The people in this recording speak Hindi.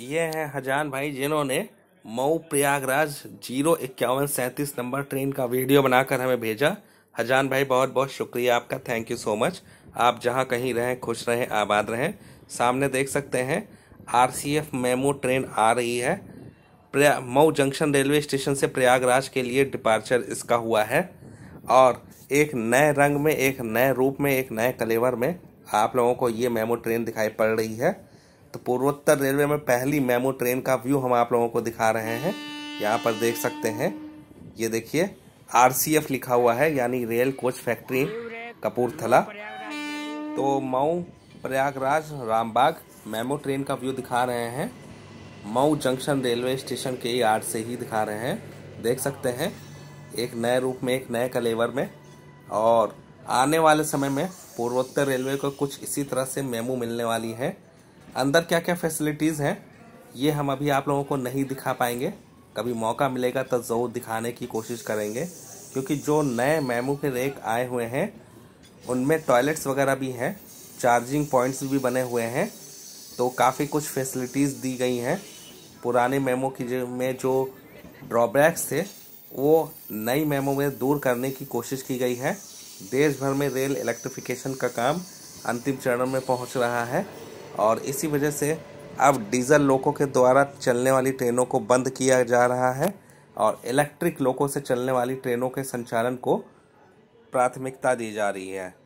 ये हैं हजान भाई जिन्होंने मऊ प्रयागराज जीरो इक्यावन सैंतीस नंबर ट्रेन का वीडियो बनाकर हमें भेजा हजान भाई बहुत बहुत शुक्रिया आपका थैंक यू सो मच आप जहाँ कहीं रहें खुश रहें आबाद रहें सामने देख सकते हैं R C F memo train आ रही है प्रया मऊ जंक्शन रेलवे स्टेशन से प्रयागराज के लिए डिपार्चर इसका हुआ है और एक नए रंग में एक नए रूप में एक नए कलेवर में आप लोगों को ये मेमो ट्रेन दिखाई पड़ रही है तो पूर्वोत्तर रेलवे में पहली मेमो ट्रेन का व्यू हम आप लोगों को दिखा रहे हैं यहाँ पर देख सकते हैं ये देखिए आर लिखा हुआ है यानी रेल कोच फैक्ट्री कपूरथला तो मऊ प्रयागराज रामबाग मेमो ट्रेन का व्यू दिखा रहे हैं मऊ जंक्शन रेलवे स्टेशन के आर से ही दिखा रहे हैं देख सकते हैं एक नए रूप में एक नए कलेवर में और आने वाले समय में पूर्वोत्तर रेलवे को कुछ इसी तरह से मेमो मिलने वाली है अंदर क्या क्या फैसिलिटीज़ हैं ये हम अभी आप लोगों को नहीं दिखा पाएंगे कभी मौका मिलेगा तो ज़रूर दिखाने की कोशिश करेंगे क्योंकि जो नए मेमू के रेक आए हुए हैं उनमें टॉयलेट्स वगैरह भी हैं चार्जिंग पॉइंट्स भी बने हुए हैं तो काफ़ी कुछ फैसिलिटीज़ दी गई हैं पुराने मेमो की जो में जो ड्रॉबैक्स थे वो नई मेमो में दूर करने की कोशिश की गई है देश भर में रेल इलेक्ट्रिफिकेशन का काम अंतिम चरण में पहुंच रहा है और इसी वजह से अब डीजल लोको के द्वारा चलने वाली ट्रेनों को बंद किया जा रहा है और इलेक्ट्रिक लोको से चलने वाली ट्रेनों के संचालन को प्राथमिकता दी जा रही है